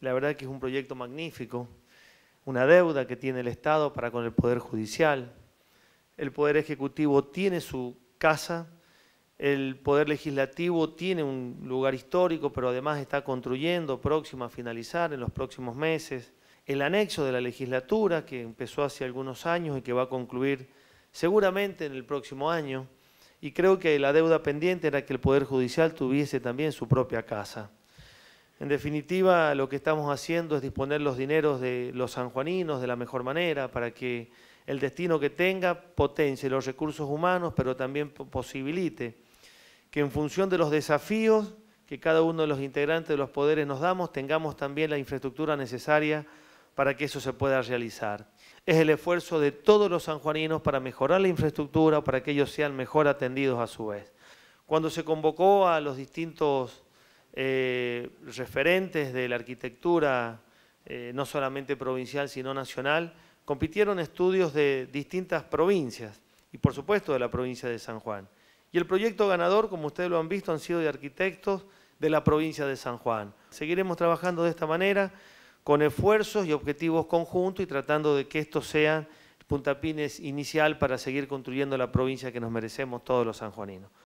La verdad que es un proyecto magnífico, una deuda que tiene el Estado para con el Poder Judicial. El Poder Ejecutivo tiene su casa, el Poder Legislativo tiene un lugar histórico, pero además está construyendo, próximo a finalizar en los próximos meses. El anexo de la legislatura, que empezó hace algunos años y que va a concluir seguramente en el próximo año, y creo que la deuda pendiente era que el Poder Judicial tuviese también su propia casa. En definitiva, lo que estamos haciendo es disponer los dineros de los sanjuaninos de la mejor manera para que el destino que tenga potencie los recursos humanos, pero también posibilite que en función de los desafíos que cada uno de los integrantes de los poderes nos damos, tengamos también la infraestructura necesaria para que eso se pueda realizar. Es el esfuerzo de todos los sanjuaninos para mejorar la infraestructura, para que ellos sean mejor atendidos a su vez. Cuando se convocó a los distintos eh, referentes de la arquitectura, eh, no solamente provincial, sino nacional, compitieron estudios de distintas provincias y por supuesto de la provincia de San Juan. Y el proyecto ganador, como ustedes lo han visto, han sido de arquitectos de la provincia de San Juan. Seguiremos trabajando de esta manera, con esfuerzos y objetivos conjuntos y tratando de que esto sea puntapines inicial para seguir construyendo la provincia que nos merecemos todos los sanjuaninos.